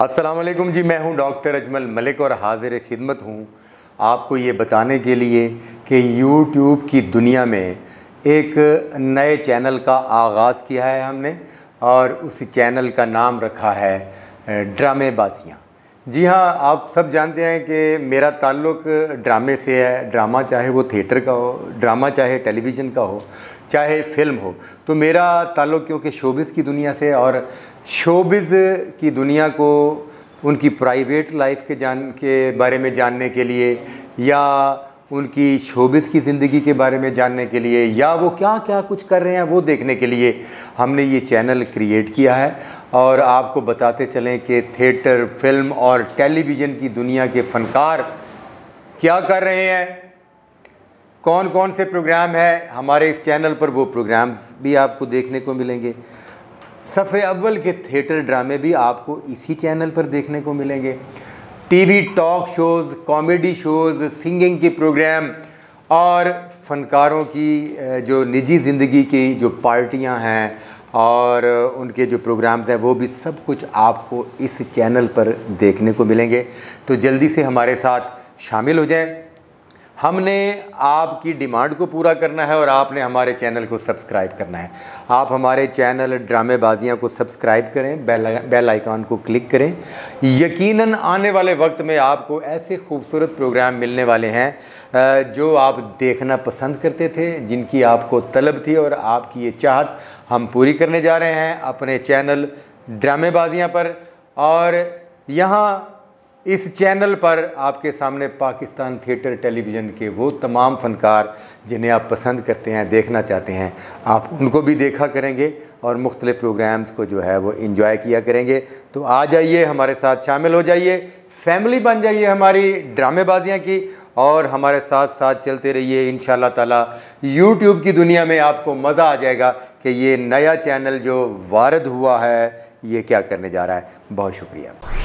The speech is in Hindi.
वालेकुम जी मैं हूं डॉक्टर अजमल मलिक और हाजिर खिदमत हूं आपको ये बताने के लिए कि यूट्यूब की दुनिया में एक नए चैनल का आगाज़ किया है हमने और उस चैनल का नाम रखा है ड्रामेबाजियाँ जी हाँ आप सब जानते हैं कि मेरा ताल्लुक ड्रामे से है ड्रामा चाहे वो थिएटर का हो ड्रामा चाहे टेलीविज़न का हो चाहे फिल्म हो तो मेरा ताल्लुक क्योंकि शोबिज़ की दुनिया से और शोबिज़ की दुनिया को उनकी प्राइवेट लाइफ के जान के बारे में जानने के लिए या उनकी शोबिस की ज़िंदगी के बारे में जानने के लिए या वो क्या क्या कुछ कर रहे हैं वो देखने के लिए हमने ये चैनल क्रिएट किया है और आपको बताते चलें कि थिएटर फिल्म और टेलीविज़न की दुनिया के फ़नकार क्या कर रहे हैं कौन कौन से प्रोग्राम है हमारे इस चैनल पर वो प्रोग्राम्स भी आपको देखने को मिलेंगे सफ़े अव्वल के थिएटर ड्रामे भी आपको इसी चैनल पर देखने को मिलेंगे TV talk shows comedy shows singing के प्रोग्राम और फ़नकारों की जो निजी ज़िंदगी की जो पार्टियां हैं और उनके जो प्रोग्राम्स हैं वो भी सब कुछ आपको इस चैनल पर देखने को मिलेंगे तो जल्दी से हमारे साथ शामिल हो जाएं हमने आपकी डिमांड को पूरा करना है और आपने हमारे चैनल को सब्सक्राइब करना है आप हमारे चैनल ड्रामेबाजियाँ को सब्सक्राइब करें बेल बेल आइकॉन को क्लिक करें यकीनन आने वाले वक्त में आपको ऐसे खूबसूरत प्रोग्राम मिलने वाले हैं जो आप देखना पसंद करते थे जिनकी आपको तलब थी और आपकी ये चाहत हम पूरी करने जा रहे हैं अपने चैनल ड्रामेबाजियाँ पर और यहाँ इस चैनल पर आपके सामने पाकिस्तान थिएटर टेलीविज़न के वो तमाम फ़नकार जिन्हें आप पसंद करते हैं देखना चाहते हैं आप उनको भी देखा करेंगे और मुख्तलि प्रोग्राम्स को जो है वो इन्जॉय किया करेंगे तो आ जाइए हमारे साथ शामिल हो जाइए फैमिली बन जाइए हमारी ड्रामेबाजियाँ की और हमारे साथ साथ चलते रहिए इन ताला यूट्यूब की दुनिया में आपको मज़ा आ जाएगा कि ये नया चैनल जो वारद हुआ है ये क्या करने जा रहा है बहुत शुक्रिया